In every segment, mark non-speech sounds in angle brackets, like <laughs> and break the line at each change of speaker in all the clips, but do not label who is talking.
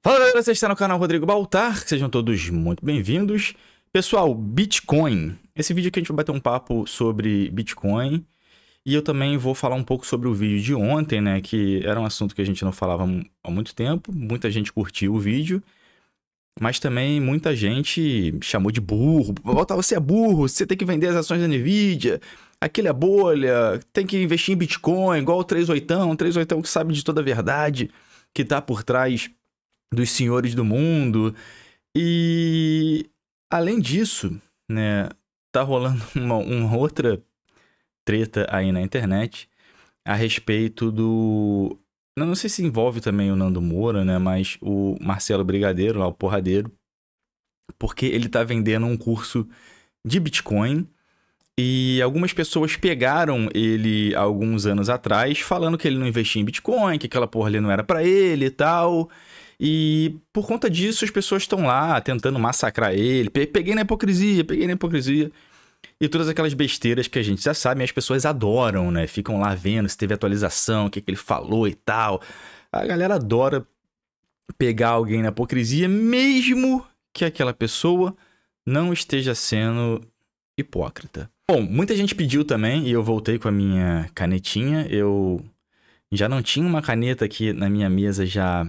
Fala galera, você está no canal Rodrigo Baltar, sejam todos muito bem-vindos. Pessoal, Bitcoin. Esse vídeo aqui a gente vai bater um papo sobre Bitcoin e eu também vou falar um pouco sobre o vídeo de ontem, né? Que era um assunto que a gente não falava há muito tempo, muita gente curtiu o vídeo, mas também muita gente chamou de burro. Volta, você é burro, você tem que vender as ações da Nvidia, aquilo é bolha, tem que investir em Bitcoin, igual o 38, 38 que sabe de toda a verdade que está por trás dos senhores do mundo. E além disso, né, tá rolando <laughs> uma, uma outra treta aí na internet a respeito do. não sei se envolve também o Nando Moura, né? Mas o Marcelo Brigadeiro, lá, o porradeiro, porque ele tá vendendo um curso de Bitcoin. E algumas pessoas pegaram ele alguns anos atrás, falando que ele não investia em Bitcoin, que aquela porra ali não era para ele e tal. E por conta disso, as pessoas estão lá tentando massacrar ele. Peguei na hipocrisia, peguei na hipocrisia. E todas aquelas besteiras que a gente já sabe, as pessoas adoram, né? Ficam lá vendo se teve atualização, o que, que ele falou e tal. A galera adora pegar alguém na hipocrisia, mesmo que aquela pessoa não esteja sendo hipócrita. Bom, muita gente pediu também e eu voltei com a minha canetinha. Eu já não tinha uma caneta aqui na minha mesa já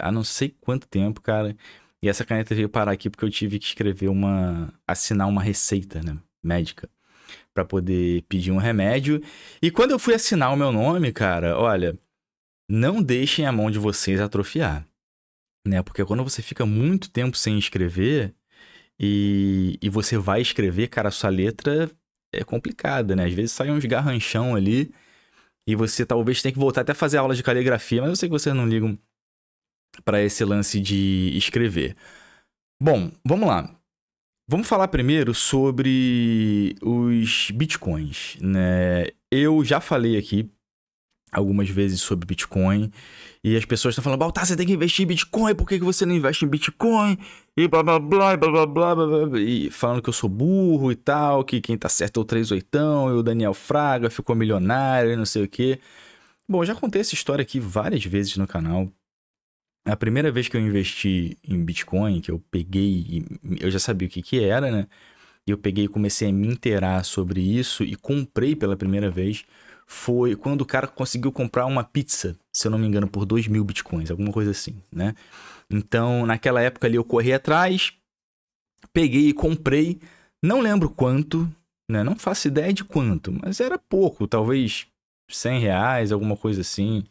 há é, não sei quanto tempo, cara. E essa caneta veio parar aqui porque eu tive que escrever uma. assinar uma receita, né? Médica. para poder pedir um remédio. E quando eu fui assinar o meu nome, cara, olha. Não deixem a mão de vocês atrofiar. Né? Porque quando você fica muito tempo sem escrever. E, e você vai escrever, cara, a sua letra é complicada, né? Às vezes sai uns garranchão ali. E você talvez tenha que voltar até fazer aula de caligrafia, mas eu sei que vocês não ligam para esse lance de escrever. Bom, vamos lá. Vamos falar primeiro sobre os bitcoins, né? Eu já falei aqui algumas vezes sobre Bitcoin e as pessoas estão falando, Baltar, você tem que investir em Bitcoin, por que, você não investe em Bitcoin? E blá blá blá, blá blá blá blá blá e falando que eu sou burro e tal, que quem tá certo é o oitão, e o Daniel Fraga ficou milionário e não sei o que. Bom, já contei essa história aqui várias vezes no canal, a primeira vez que eu investi em Bitcoin, que eu peguei, eu já sabia o que, que era, né? E eu peguei e comecei a me inteirar sobre isso e comprei pela primeira vez. Foi quando o cara conseguiu comprar uma pizza, se eu não me engano, por 2 mil bitcoins, alguma coisa assim, né? Então, naquela época ali, eu corri atrás, peguei e comprei, não lembro quanto, né? Não faço ideia de quanto, mas era pouco, talvez 100 reais, alguma coisa assim.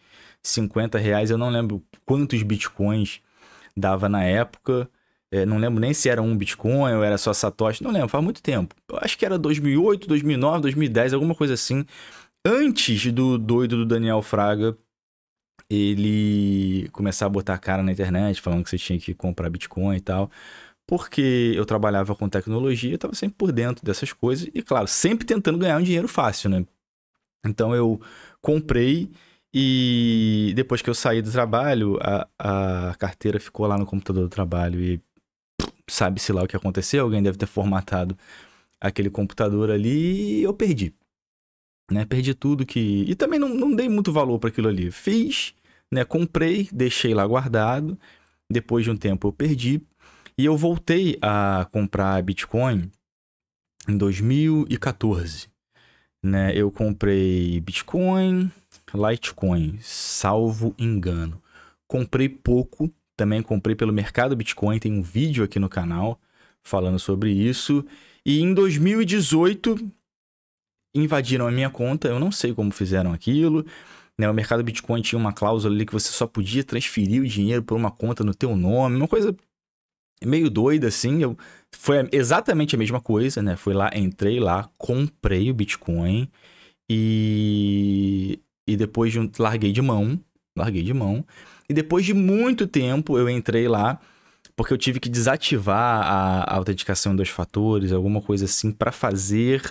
50 reais. Eu não lembro quantos bitcoins dava na época. É, não lembro nem se era um Bitcoin ou era só Satoshi, não lembro, faz muito tempo. Acho que era 2008, 2009, 2010, alguma coisa assim. Antes do doido do Daniel Fraga ele começar a botar a cara na internet, falando que você tinha que comprar Bitcoin e tal. Porque eu trabalhava com tecnologia, eu estava sempre por dentro dessas coisas e, claro, sempre tentando ganhar um dinheiro fácil, né? Então eu comprei e depois que eu saí do trabalho, a, a carteira ficou lá no computador do trabalho e sabe-se lá o que aconteceu, alguém deve ter formatado aquele computador ali e eu perdi. Né? Perdi tudo que. E também não, não dei muito valor para aquilo ali. Fiz, né? comprei, deixei lá guardado. Depois de um tempo eu perdi. E eu voltei a comprar Bitcoin em 2014 né? Eu comprei Bitcoin, Litecoin, salvo engano. Comprei pouco, também comprei pelo mercado Bitcoin, tem um vídeo aqui no canal falando sobre isso. E em 2018 invadiram a minha conta, eu não sei como fizeram aquilo. Né? O mercado Bitcoin tinha uma cláusula ali que você só podia transferir o dinheiro por uma conta no teu nome, uma coisa meio doida, assim. Eu, foi exatamente a mesma coisa, né? Fui lá, entrei lá, comprei o Bitcoin e, e depois de um, larguei de mão, larguei de mão. E depois de muito tempo eu entrei lá porque eu tive que desativar a, a autenticação dos fatores, alguma coisa assim para fazer.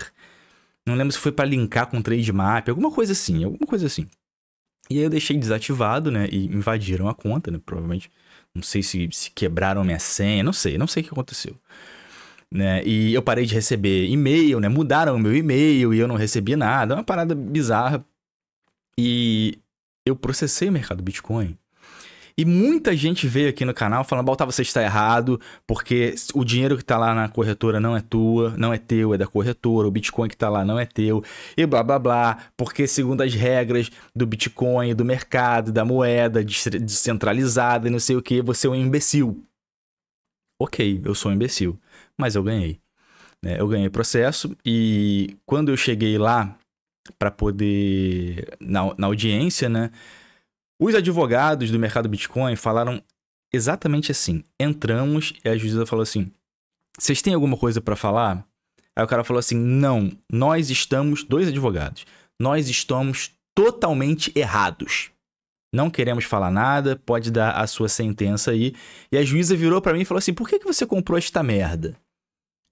Não lembro se foi para linkar com o trade alguma coisa assim, alguma coisa assim. E aí eu deixei desativado, né? E invadiram a conta, né? Provavelmente. Não sei se, se quebraram minha senha, não sei, não sei o que aconteceu. Né? E eu parei de receber e-mail, né? Mudaram o meu e-mail e eu não recebi nada. É uma parada bizarra. E eu processei o mercado Bitcoin e muita gente veio aqui no canal falando, Baltar, você está errado, porque o dinheiro que está lá na corretora não é tua, não é teu, é da corretora, o Bitcoin que está lá não é teu, e blá blá blá, porque segundo as regras do Bitcoin, do mercado, da moeda descentralizada e não sei o que, você é um imbecil. Ok, eu sou um imbecil, mas eu ganhei. Né? Eu ganhei processo e quando eu cheguei lá para poder, na, na audiência, né? Os advogados do mercado Bitcoin falaram exatamente assim. Entramos e a juíza falou assim: vocês têm alguma coisa para falar? Aí o cara falou assim: não, nós estamos, dois advogados, nós estamos totalmente errados. Não queremos falar nada, pode dar a sua sentença aí. E a juíza virou para mim e falou assim: por que, que você comprou esta merda?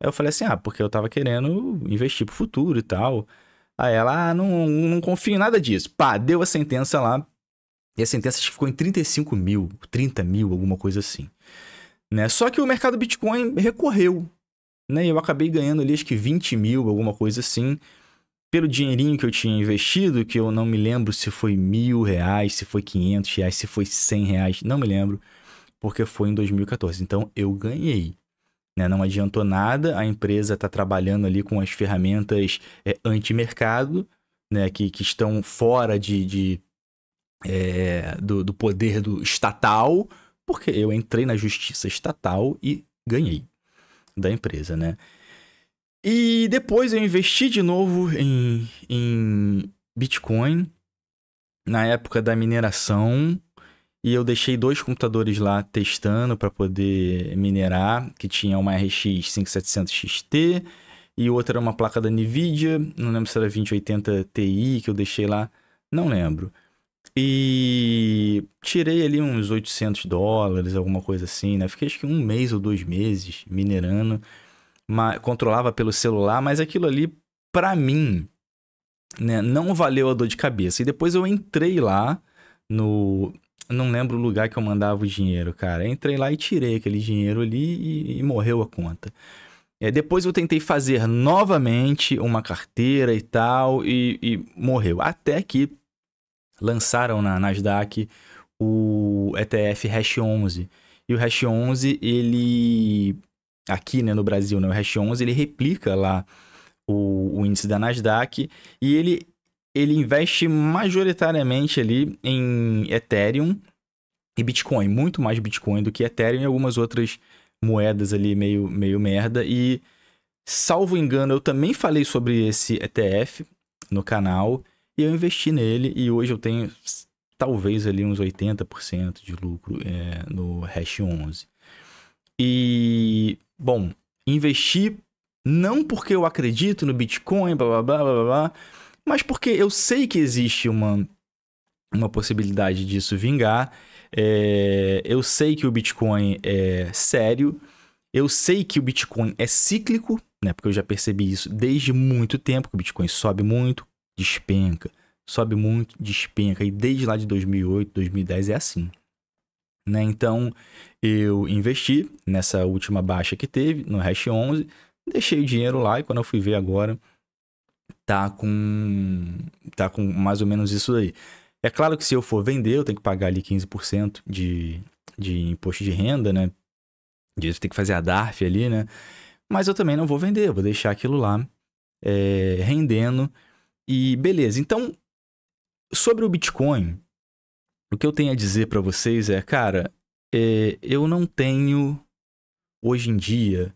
Aí eu falei assim: ah, porque eu tava querendo investir pro futuro e tal. Aí ela, ah, não, não confio em nada disso. Pá, deu a sentença lá e a sentença ficou em 35 mil, 30 mil, alguma coisa assim. Né? Só que o mercado Bitcoin recorreu. Né? Eu acabei ganhando ali acho que 20 mil, alguma coisa assim, pelo dinheirinho que eu tinha investido, que eu não me lembro se foi mil reais, se foi 500 reais, se foi 100 reais, não me lembro, porque foi em 2014. Então eu ganhei. Né? Não adiantou nada, a empresa está trabalhando ali com as ferramentas é, anti-mercado, né? que, que estão fora de, de é, do, do poder do estatal, porque eu entrei na justiça estatal e ganhei da empresa, né? E depois eu investi de novo em, em Bitcoin na época da mineração e eu deixei dois computadores lá testando para poder minerar, que tinha uma RX 5700 XT e outra era uma placa da Nvidia, não lembro se era 2080 Ti que eu deixei lá, não lembro. E tirei ali uns 800 dólares, alguma coisa assim, né? Fiquei acho que um mês ou dois meses minerando. Mas, controlava pelo celular, mas aquilo ali, para mim, né, não valeu a dor de cabeça. E depois eu entrei lá no. Não lembro o lugar que eu mandava o dinheiro, cara. entrei lá e tirei aquele dinheiro ali e, e morreu a conta. É, depois eu tentei fazer novamente uma carteira e tal, e, e morreu. Até que lançaram na Nasdaq o ETF Hash 11. E o Hash 11, ele aqui, né, no Brasil, né, o Hash 11, ele replica lá o, o índice da Nasdaq e ele ele investe majoritariamente ali em Ethereum e Bitcoin, muito mais Bitcoin do que Ethereum e algumas outras moedas ali meio meio merda e salvo engano, eu também falei sobre esse ETF no canal e eu investi nele e hoje eu tenho talvez ali uns 80% de lucro é, no Hash 11. E, bom, investi não porque eu acredito no Bitcoin, blá blá blá blá blá, mas porque eu sei que existe uma, uma possibilidade disso vingar. É, eu sei que o Bitcoin é sério. Eu sei que o Bitcoin é cíclico, né? Porque eu já percebi isso desde muito tempo, que o Bitcoin sobe muito, despenca, sobe muito, despenca. E desde lá de 2008, 2010 é assim. Né? Então, eu investi nessa última baixa que teve, no Hash 11, deixei o dinheiro lá e quando eu fui ver agora, tá com, tá com mais ou menos isso aí. É claro que se eu for vender, eu tenho que pagar ali 15% de, de imposto de renda, né? Disso tem que fazer a DARF ali, né? Mas eu também não vou vender, eu vou deixar aquilo lá é, rendendo e beleza, então sobre o Bitcoin, o que eu tenho a dizer para vocês é, cara, é, eu não tenho hoje em dia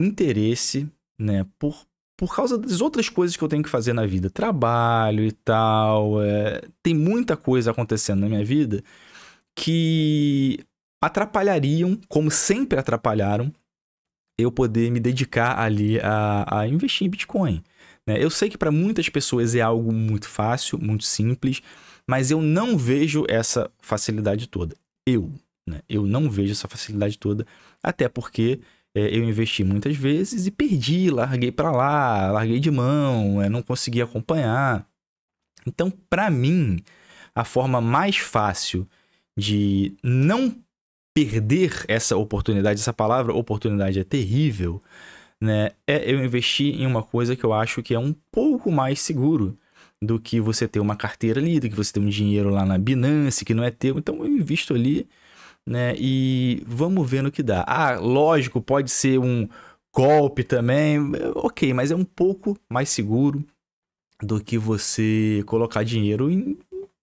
interesse, né, por, por causa das outras coisas que eu tenho que fazer na vida, trabalho e tal, é, tem muita coisa acontecendo na minha vida que atrapalhariam, como sempre atrapalharam, eu poder me dedicar ali a, a investir em Bitcoin. Né? Eu sei que para muitas pessoas é algo muito fácil, muito simples, mas eu não vejo essa facilidade toda. Eu, né? Eu não vejo essa facilidade toda, até porque é, eu investi muitas vezes e perdi, larguei para lá, larguei de mão, é, não consegui acompanhar. Então, para mim, a forma mais fácil de não perder essa oportunidade, essa palavra oportunidade é terrível, né, é eu investir em uma coisa que eu acho que é um pouco mais seguro do que você ter uma carteira ali, do que você ter um dinheiro lá na Binance que não é teu. Então eu invisto ali, né? E vamos ver no que dá. Ah, lógico, pode ser um golpe também, ok, mas é um pouco mais seguro do que você colocar dinheiro em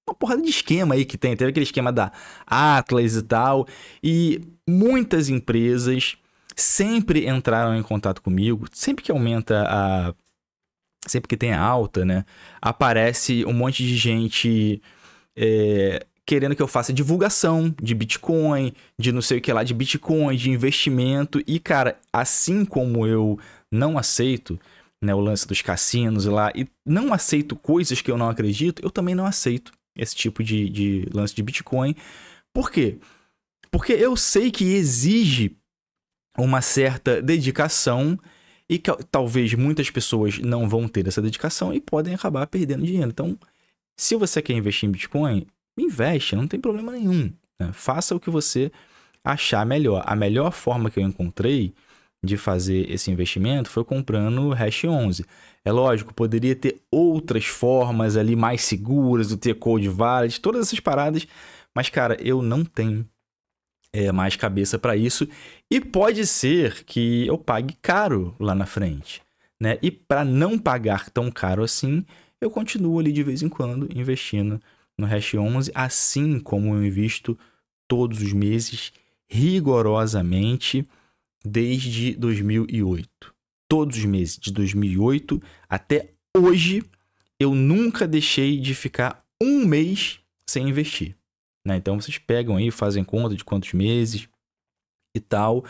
uma porrada de esquema aí que tem, teve aquele esquema da Atlas e tal, e muitas empresas sempre entraram em contato comigo, sempre que aumenta a. Sempre que tem a alta, né? Aparece um monte de gente é, querendo que eu faça divulgação de Bitcoin, de não sei o que lá, de Bitcoin, de investimento. E, cara, assim como eu não aceito né, o lance dos cassinos lá, e não aceito coisas que eu não acredito, eu também não aceito esse tipo de, de lance de Bitcoin. Por quê? Porque eu sei que exige uma certa dedicação e que talvez muitas pessoas não vão ter essa dedicação e podem acabar perdendo dinheiro. Então, se você quer investir em Bitcoin, investe, não tem problema nenhum. Né? Faça o que você achar melhor. A melhor forma que eu encontrei de fazer esse investimento foi comprando Hash 11. É lógico, poderia ter outras formas ali mais seguras, o T-Code Valid, todas essas paradas, mas cara, eu não tenho é, mais cabeça para isso. E pode ser que eu pague caro lá na frente. Né? E para não pagar tão caro assim, eu continuo ali de vez em quando investindo no Hash 11, assim como eu invisto todos os meses rigorosamente desde 2008. Todos os meses de 2008 até hoje, eu nunca deixei de ficar um mês sem investir. Né? Então vocês pegam aí, fazem conta de quantos meses e tal.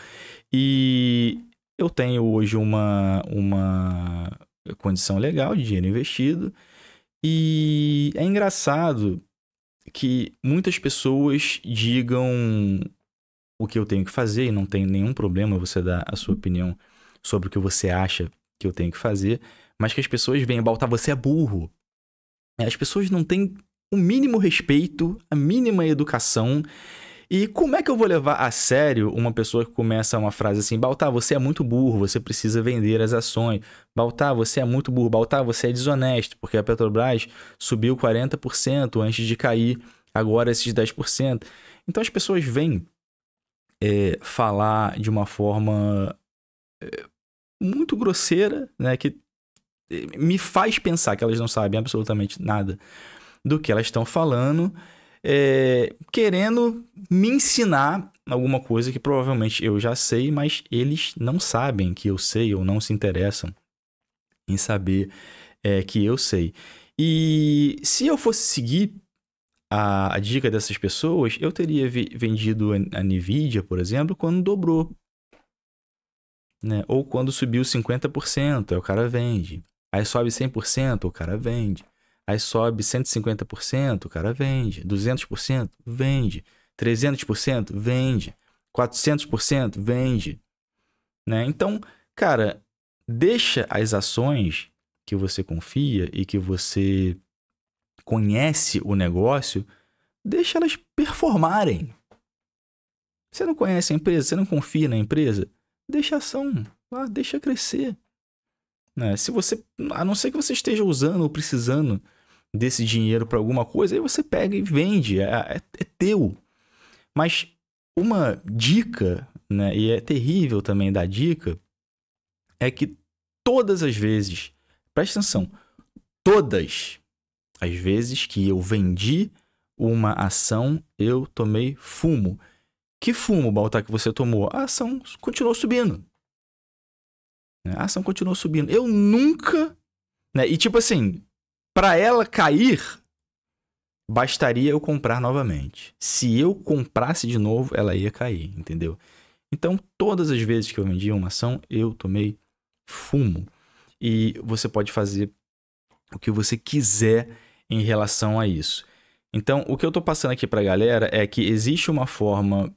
E eu tenho hoje uma, uma condição legal de dinheiro investido. E é engraçado que muitas pessoas digam o que eu tenho que fazer e não tem nenhum problema você dar a sua opinião sobre o que você acha que eu tenho que fazer, mas que as pessoas venham baltar, você é burro. As pessoas não têm o mínimo respeito, a mínima educação. E como é que eu vou levar a sério uma pessoa que começa uma frase assim: Baltar, você é muito burro, você precisa vender as ações. Baltar, você é muito burro. Baltar, você é desonesto, porque a Petrobras subiu 40% antes de cair, agora esses 10%. Então as pessoas vêm é, falar de uma forma é, muito grosseira, né, que é, me faz pensar que elas não sabem absolutamente nada do que elas estão falando, é, querendo me ensinar alguma coisa que provavelmente eu já sei, mas eles não sabem que eu sei ou não se interessam em saber é, que eu sei. E se eu fosse seguir a, a dica dessas pessoas, eu teria vi, vendido a, a Nvidia, por exemplo, quando dobrou. Né? Ou quando subiu 50%, aí o cara vende. Aí sobe 100%, o cara vende. Aí sobe 150%, o cara vende. 200%, vende. 300%, vende. 400%, vende. Né? Então, cara, deixa as ações que você confia e que você conhece o negócio, deixa elas performarem. Você não conhece a empresa, você não confia na empresa, deixa a ação, lá, deixa crescer. Né? Se você, a não ser que você esteja usando ou precisando desse dinheiro para alguma coisa, aí você pega e vende, é, é, é teu. Mas uma dica, né, e é terrível também dar dica, é que todas as vezes, presta atenção, todas as vezes que eu vendi uma ação, eu tomei fumo. Que fumo, Baltar, que você tomou? A ação continuou subindo. Né? A ação continuou subindo. Eu nunca. Né? E tipo assim, para ela cair, bastaria eu comprar novamente. Se eu comprasse de novo, ela ia cair, entendeu? Então, todas as vezes que eu vendia uma ação, eu tomei fumo. E você pode fazer o que você quiser em relação a isso. Então, o que eu estou passando aqui para a galera é que existe uma forma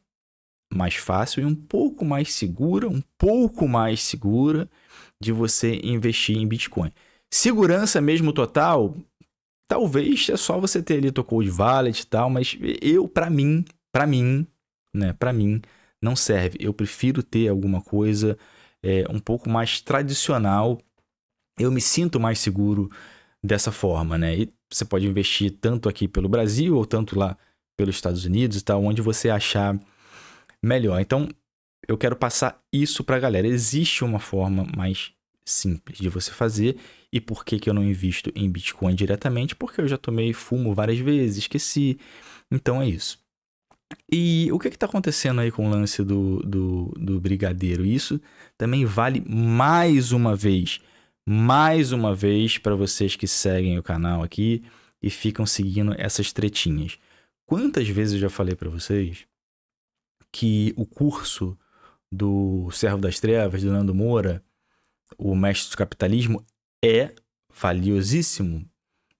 mais fácil e um pouco mais segura, um pouco mais segura de você investir em Bitcoin. Segurança mesmo total, talvez é só você ter ali tocou de wallet e tal, mas eu para mim, para mim, né, para mim não serve. Eu prefiro ter alguma coisa é, um pouco mais tradicional. Eu me sinto mais seguro dessa forma, né? E você pode investir tanto aqui pelo Brasil ou tanto lá pelos Estados Unidos e tal, onde você achar melhor. Então, eu quero passar isso para a galera. Existe uma forma mais simples de você fazer. E por que, que eu não invisto em Bitcoin diretamente? Porque eu já tomei fumo várias vezes, esqueci. Então é isso. E o que está acontecendo aí com o lance do, do, do Brigadeiro? Isso também vale mais uma vez, mais uma vez para vocês que seguem o canal aqui e ficam seguindo essas tretinhas. Quantas vezes eu já falei para vocês que o curso do Servo das Trevas, do Nando Moura, o Mestre do Capitalismo, é valiosíssimo,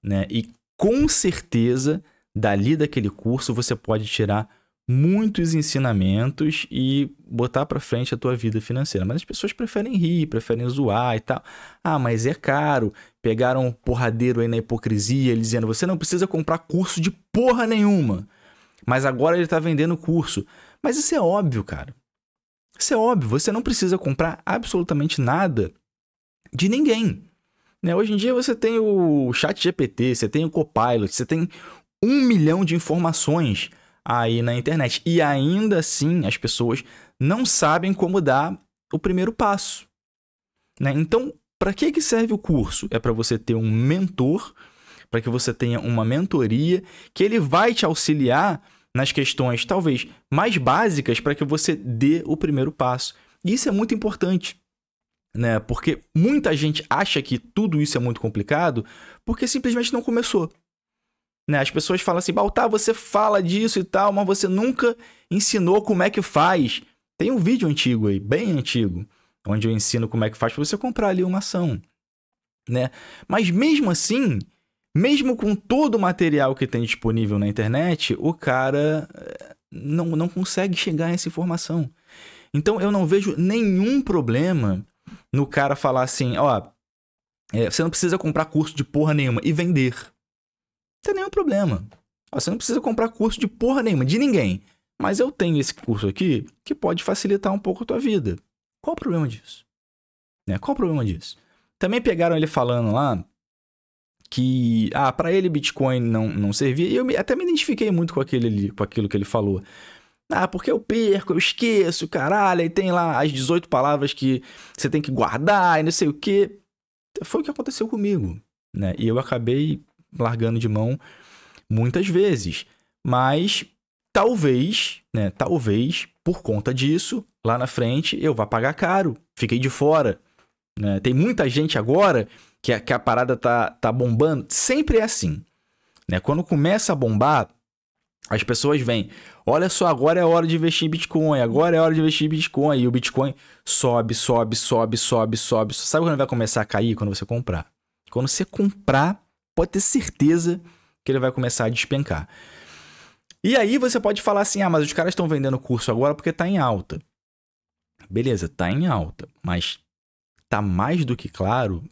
né? E com certeza, dali daquele curso, você pode tirar muitos ensinamentos e botar para frente a tua vida financeira. Mas as pessoas preferem rir, preferem zoar e tal. Ah, mas é caro. Pegaram um porradeiro aí na hipocrisia, dizendo: "Você não precisa comprar curso de porra nenhuma". Mas agora ele está vendendo curso. Mas isso é óbvio, cara. Isso é óbvio. Você não precisa comprar absolutamente nada de ninguém. Né? Hoje em dia você tem o Chat GPT, você tem o Copilot, você tem um milhão de informações aí na internet. E ainda assim as pessoas não sabem como dar o primeiro passo. Né? Então, para que, que serve o curso? É para você ter um mentor, para que você tenha uma mentoria que ele vai te auxiliar nas questões talvez mais básicas para que você dê o primeiro passo. E isso é muito importante, né? Porque muita gente acha que tudo isso é muito complicado porque simplesmente não começou. Né? As pessoas falam assim, Baltar, você fala disso e tal, mas você nunca ensinou como é que faz. Tem um vídeo antigo aí, bem antigo, onde eu ensino como é que faz para você comprar ali uma ação. Né? Mas mesmo assim, mesmo com todo o material que tem disponível na internet, o cara eh, não, não consegue chegar a essa informação. Então eu não vejo nenhum problema no cara falar assim, ó, é, você não precisa comprar curso de porra nenhuma e vender. Não tem nenhum problema. Ó, você não precisa comprar curso de porra nenhuma, de ninguém. Mas eu tenho esse curso aqui que pode facilitar um pouco a tua vida. Qual o problema disso? Né? Qual o problema disso? Também pegaram ele falando lá que ah, para ele Bitcoin não, não servia. E eu me, até me identifiquei muito com aquele ali, com aquilo que ele falou. Ah, porque eu perco, eu esqueço, caralho, e tem lá as 18 palavras que você tem que guardar e não sei o quê. Foi o que aconteceu comigo, né? E eu acabei largando de mão muitas vezes. Mas talvez, né, talvez por conta disso, lá na frente eu vá pagar caro. Fiquei de fora, né? Tem muita gente agora que a, que a parada tá, tá bombando, sempre é assim. Né? Quando começa a bombar, as pessoas vêm, olha só, agora é hora de investir em Bitcoin, agora é hora de investir em Bitcoin, e o Bitcoin sobe, sobe, sobe, sobe, sobe. Sabe quando vai começar a cair? Quando você comprar. Quando você comprar, pode ter certeza que ele vai começar a despencar. E aí você pode falar assim: ah, mas os caras estão vendendo curso agora porque está em alta. Beleza, está em alta, mas está mais do que claro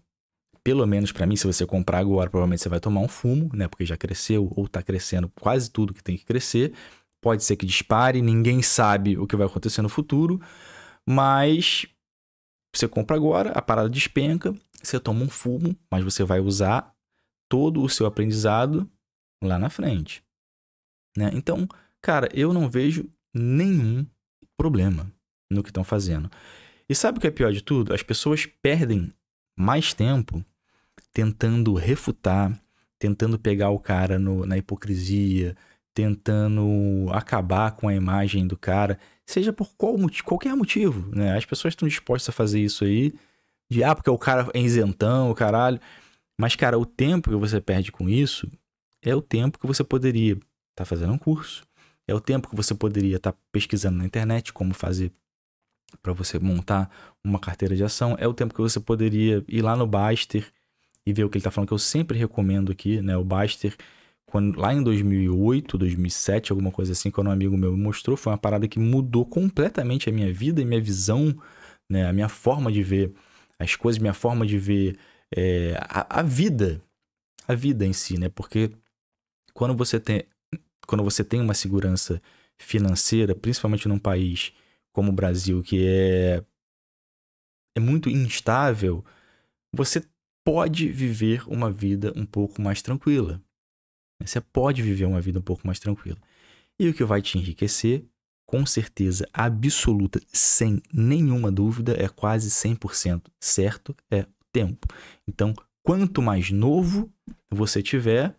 pelo menos para mim, se você comprar agora, provavelmente você vai tomar um fumo, né? Porque já cresceu ou está crescendo quase tudo que tem que crescer. Pode ser que dispare, ninguém sabe o que vai acontecer no futuro, mas você compra agora, a parada despenca, você toma um fumo, mas você vai usar todo o seu aprendizado lá na frente. Né? Então, cara, eu não vejo nenhum problema no que estão fazendo. E sabe o que é pior de tudo? As pessoas perdem mais tempo tentando refutar, tentando pegar o cara no, na hipocrisia, tentando acabar com a imagem do cara, seja por qual, qualquer motivo, né? As pessoas estão dispostas a fazer isso aí, de ah, porque o cara é isentão, o caralho. Mas, cara, o tempo que você perde com isso é o tempo que você poderia estar tá fazendo um curso, é o tempo que você poderia estar tá pesquisando na internet como fazer para você montar uma carteira de ação, é o tempo que você poderia ir lá no Baster e ver o que ele está falando, que eu sempre recomendo aqui, né? O Baster, quando, lá em 2008, 2007, alguma coisa assim, quando um amigo meu me mostrou, foi uma parada que mudou completamente a minha vida e minha visão, né? A minha forma de ver as coisas, minha forma de ver é, a, a vida, a vida em si, né? Porque quando você tem, quando você tem uma segurança financeira, principalmente num país como o Brasil, que é, é muito instável, você pode viver uma vida um pouco mais tranquila. Você pode viver uma vida um pouco mais tranquila. E o que vai te enriquecer, com certeza absoluta, sem nenhuma dúvida, é quase 100% certo, é o tempo. Então, quanto mais novo você tiver,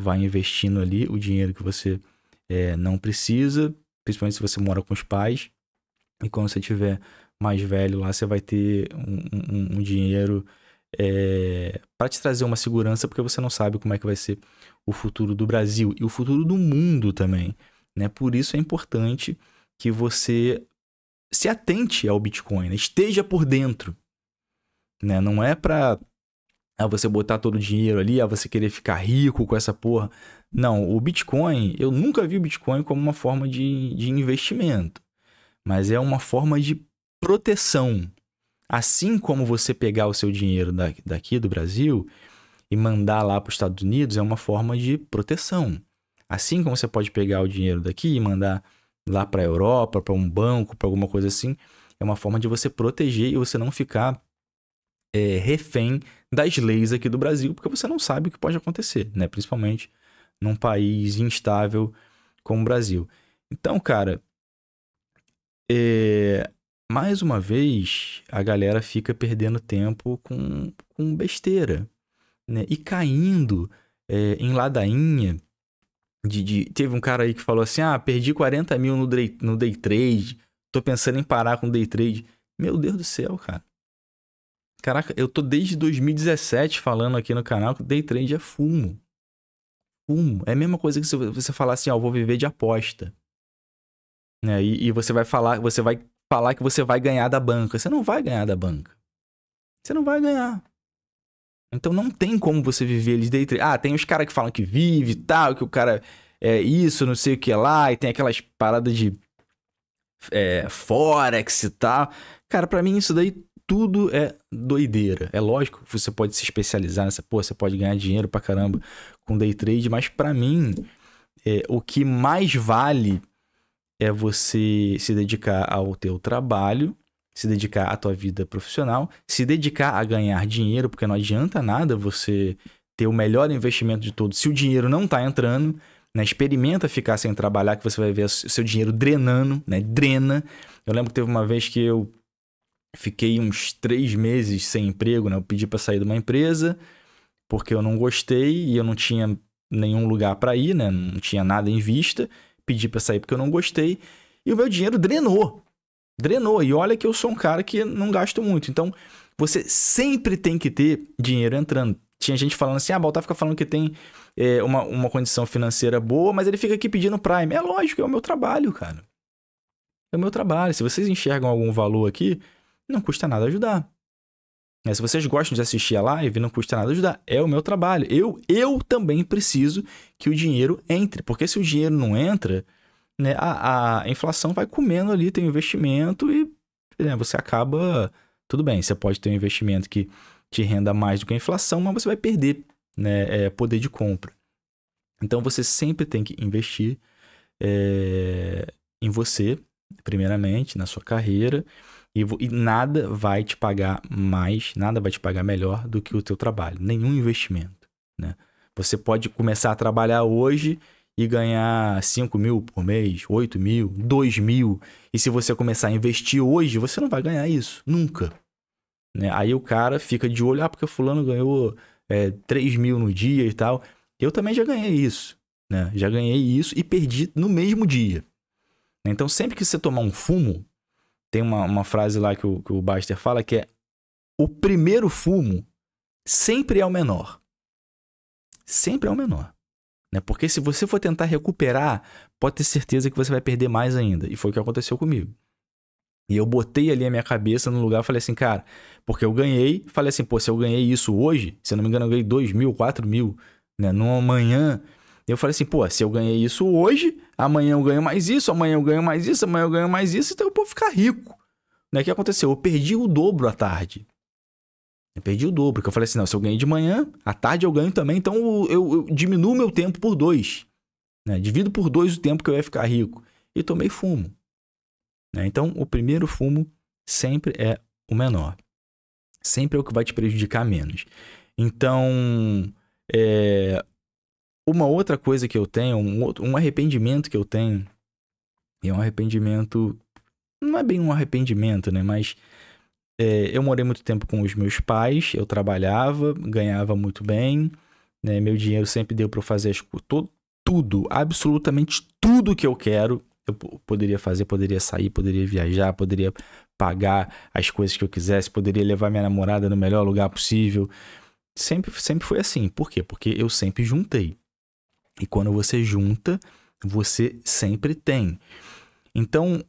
vai investindo ali o dinheiro que você é, não precisa, principalmente se você mora com os pais. E quando você tiver mais velho lá, você vai ter um, um, um dinheiro é, para te trazer uma segurança, porque você não sabe como é que vai ser o futuro do Brasil e o futuro do mundo também. Né? Por isso é importante que você se atente ao Bitcoin, né? esteja por dentro. Né? Não é para ah, você botar todo o dinheiro ali, a ah, você querer ficar rico com essa porra. Não, o Bitcoin, eu nunca vi o Bitcoin como uma forma de, de investimento, mas é uma forma de proteção. Assim como você pegar o seu dinheiro da, daqui do Brasil e mandar lá para os Estados Unidos é uma forma de proteção. Assim como você pode pegar o dinheiro daqui e mandar lá para a Europa, para um banco, para alguma coisa assim, é uma forma de você proteger e você não ficar é, refém das leis aqui do Brasil, porque você não sabe o que pode acontecer, né? Principalmente num país instável como o Brasil. Então, cara, é, mais uma vez, a galera fica perdendo tempo com, com besteira, né? E caindo é, em ladainha. De, de, teve um cara aí que falou assim: ah, perdi 40 mil no day, no day trade, tô pensando em parar com day trade. Meu Deus do céu, cara. Caraca, eu tô desde 2017 falando aqui no canal que day trade é fumo. Fumo. É a mesma coisa que se você falar assim: ó, oh, ah, vou viver de aposta. Né? e, e, você vai falar, você vai falar que você vai ganhar da banca. Você não vai ganhar da banca. Você não vai ganhar. Então não tem como você viver eles day trade. Ah, tem os caras que falam que vive e tal, que o cara é isso, não sei o que lá, e tem aquelas paradas de é, forex e tal. Cara, para mim isso daí tudo é doideira. É lógico que você pode se especializar nessa, pô, você pode ganhar dinheiro pra caramba com day trade, mas para mim é, o que mais vale é você se dedicar ao teu trabalho, se dedicar à tua vida profissional, se dedicar a ganhar dinheiro, porque não adianta nada você ter o melhor investimento de todos se o dinheiro não está entrando. Né? Experimenta ficar sem trabalhar, que você vai ver o seu dinheiro drenando, né? Drena. Eu lembro que teve uma vez que eu fiquei uns três meses sem emprego, né? Eu pedi para sair de uma empresa porque eu não gostei e eu não tinha nenhum lugar para ir, né? Não tinha nada em vista pedi para sair porque eu não gostei. E o meu dinheiro drenou. Drenou. E olha que eu sou um cara que não gasto muito. Então, você sempre tem que ter dinheiro entrando. Tinha gente falando assim, ah, Baltar fica falando que tem é, uma, uma condição financeira boa, mas ele fica aqui pedindo Prime. É lógico, é o meu trabalho, cara. É o meu trabalho. Se vocês enxergam algum valor aqui, não custa nada ajudar. É, se vocês gostam de assistir a live, não custa nada ajudar, é o meu trabalho. Eu, eu também preciso que o dinheiro entre, porque se o dinheiro não entra, né, a, a inflação vai comendo ali, tem investimento e né, você acaba. Tudo bem, você pode ter um investimento que te renda mais do que a inflação, mas você vai perder né, é, poder de compra. Então você sempre tem que investir é, em você, primeiramente, na sua carreira e, e nada vai te pagar mais, nada vai te pagar melhor do que o teu trabalho, nenhum investimento, né? Você pode começar a trabalhar hoje e ganhar 5 mil por mês, 8 mil, 2 mil. E se você começar a investir hoje, você não vai ganhar isso, nunca. Né? Aí o cara fica de olho, ah, porque fulano ganhou é, 3 mil no dia e tal. Eu também já ganhei isso, né? Já ganhei isso e perdi no mesmo dia. Então, sempre que você tomar um fumo, tem uma, uma frase lá que o, que o Baster fala que é: o primeiro fumo sempre é o menor. Sempre é o menor. Né? Porque se você for tentar recuperar, pode ter certeza que você vai perder mais ainda. E foi o que aconteceu comigo. E eu botei ali a minha cabeça no lugar e falei assim, cara, porque eu ganhei, falei assim, pô, se eu ganhei isso hoje, se eu não me engano, eu ganhei 2 mil, 4 mil, né? Numa manhã. Eu falei assim, pô, se eu ganhei isso hoje, amanhã eu ganho mais isso, amanhã eu ganho mais isso, amanhã eu ganho mais isso, então eu vou ficar rico. Né? O que aconteceu? Eu perdi o dobro à tarde. Eu perdi o dobro, porque eu falei assim, não, se eu ganhei de manhã, à tarde eu ganho também, então eu, eu, eu diminuo meu tempo por dois. Né? Divido por dois o tempo que eu ia ficar rico. E tomei fumo. Né? Então, o primeiro fumo sempre é o menor. Sempre é o que vai te prejudicar menos. Então, é, uma outra coisa que eu tenho, um, outro, um arrependimento que eu tenho, e é um arrependimento. Não é bem um arrependimento, né? Mas é, eu morei muito tempo com os meus pais, eu trabalhava, ganhava muito bem, né? meu dinheiro sempre deu para fazer as, tudo, absolutamente tudo que eu quero. Eu poderia fazer, poderia sair, poderia viajar, poderia pagar as coisas que eu quisesse, poderia levar minha namorada no melhor lugar possível. Sempre, sempre foi assim. Por quê? Porque eu sempre juntei. E quando você junta, você sempre tem. Então,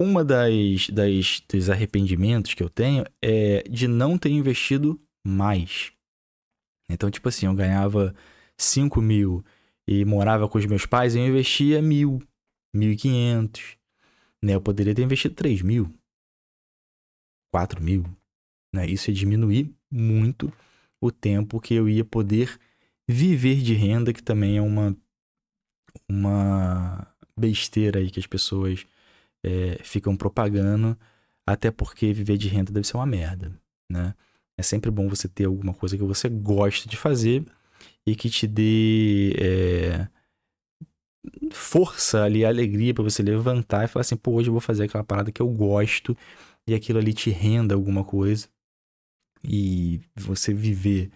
uma das, das dos arrependimentos que eu tenho é de não ter investido mais. Então, tipo assim, eu ganhava 5 mil e morava com os meus pais, eu investia mil, 1.500. Né? Eu poderia ter investido 3 mil, 4 mil. Né? Isso ia diminuir muito o tempo que eu ia poder viver de renda, que também é uma, uma besteira aí que as pessoas é, ficam propagando, até porque viver de renda deve ser uma merda, né? É sempre bom você ter alguma coisa que você gosta de fazer e que te dê é, força ali, alegria para você levantar e falar assim, pô, hoje eu vou fazer aquela parada que eu gosto e aquilo ali te renda alguma coisa e você viver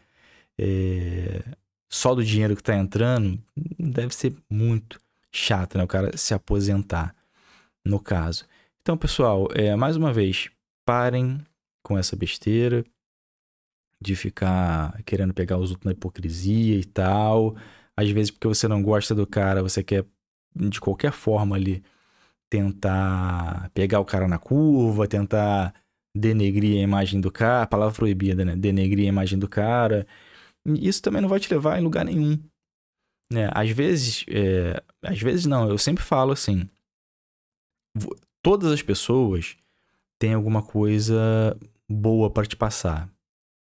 é, só do dinheiro que está entrando, deve ser muito chato, né? O cara se aposentar, no caso. Então, pessoal, é, mais uma vez, parem com essa besteira de ficar querendo pegar os outros na hipocrisia e tal. Às vezes, porque você não gosta do cara, você quer de qualquer forma ali tentar pegar o cara na curva, tentar denegrir a imagem do cara, palavra proibida, né? Denegrir a imagem do cara isso também não vai te levar em lugar nenhum. Né? Às vezes, é... às vezes não, eu sempre falo assim, todas as pessoas têm alguma coisa boa para te passar.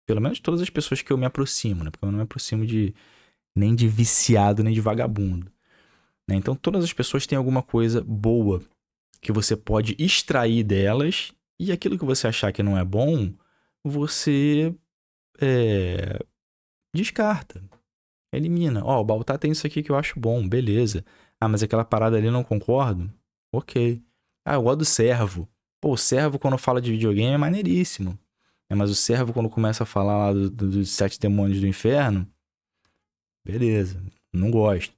Pelo menos todas as pessoas que eu me aproximo, né? Porque eu não me aproximo de nem de viciado, nem de vagabundo. Né? Então todas as pessoas têm alguma coisa boa que você pode extrair delas e aquilo que você achar que não é bom, você é, descarta. Elimina. Ó, oh, o Baltar tem isso aqui que eu acho bom, beleza. Ah, mas aquela parada ali eu não concordo? Ok. Ah, eu gosto do servo. Pô, o servo quando fala de videogame é maneiríssimo. É, mas o servo quando começa a falar lá dos do, do sete demônios do inferno, beleza, não gosto.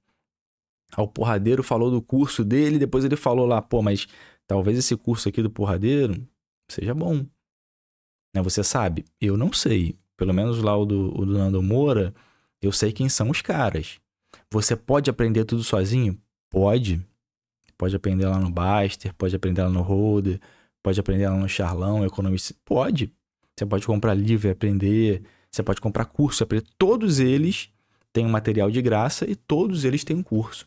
Ah, o porradeiro falou do curso dele, depois ele falou lá, pô, mas talvez esse curso aqui do porradeiro seja bom. Né, você sabe? Eu não sei pelo menos lá o do, o do Nando Moura, eu sei quem são os caras. Você pode aprender tudo sozinho? Pode. Pode aprender lá no Baster, pode aprender lá no Holder, pode aprender lá no Charlão, Economista. Pode. Você pode comprar livro e aprender. Você pode comprar curso e aprender. Todos eles têm um material de graça e todos eles têm um curso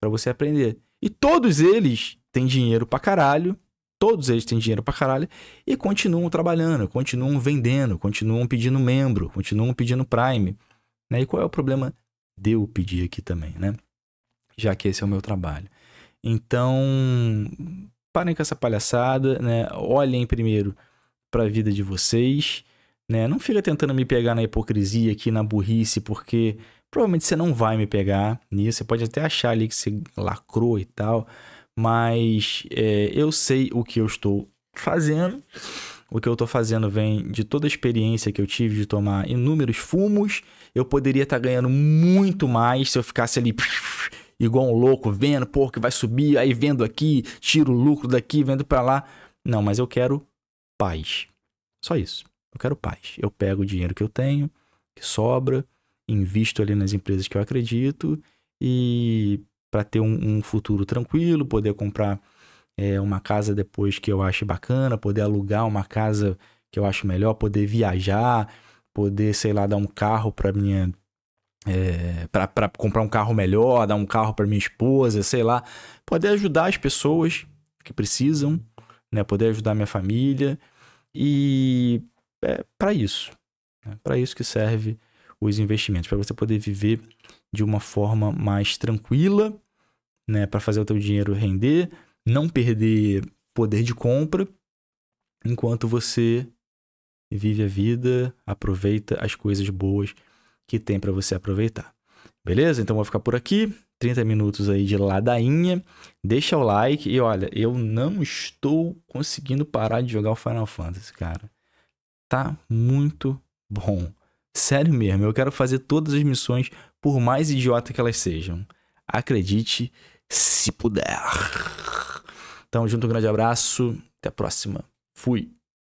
para você aprender. E todos eles têm dinheiro pra caralho todos eles têm dinheiro pra caralho e continuam trabalhando, continuam vendendo, continuam pedindo membro, continuam pedindo Prime. Né? E qual é o problema de eu pedir aqui também, né? Já que esse é o meu trabalho. Então, parem com essa palhaçada, né? Olhem primeiro para a vida de vocês, né? Não fica tentando me pegar na hipocrisia aqui, na burrice, porque provavelmente você não vai me pegar nisso. Você pode até achar ali que você lacrou e tal, mas é, eu sei o que eu estou fazendo. O que eu estou fazendo vem de toda a experiência que eu tive de tomar inúmeros fumos. Eu poderia estar tá ganhando muito mais se eu ficasse ali <laughs> igual um louco, vendo, pô, que vai subir, aí vendo aqui, tiro o lucro daqui, vendo para lá. Não, mas eu quero paz. Só isso. Eu quero paz. Eu pego o dinheiro que eu tenho, que sobra, invisto ali nas empresas que eu acredito e para ter um, um, futuro tranquilo, poder comprar é, uma casa depois que eu ache bacana, poder alugar uma casa que eu acho melhor, poder viajar, poder, sei lá, dar um carro para minha é, para comprar um carro melhor, dar um carro para minha esposa, sei lá, poder ajudar as pessoas que precisam, né, poder ajudar minha família e é para isso, né, para isso que serve os investimentos, para você poder viver de uma forma mais tranquila, né, para fazer o teu dinheiro render, não perder poder de compra, enquanto você vive a vida, aproveita as coisas boas que tem para você aproveitar. Beleza? Então vou ficar por aqui. 30 minutos aí de ladainha. Deixa o like e olha, eu não estou conseguindo parar de jogar o Final Fantasy, cara. Tá muito bom. Sério mesmo, eu quero fazer todas as missões por mais idiota que elas sejam. Acredite se puder. Então, junto, um grande abraço. Até a próxima. Fui.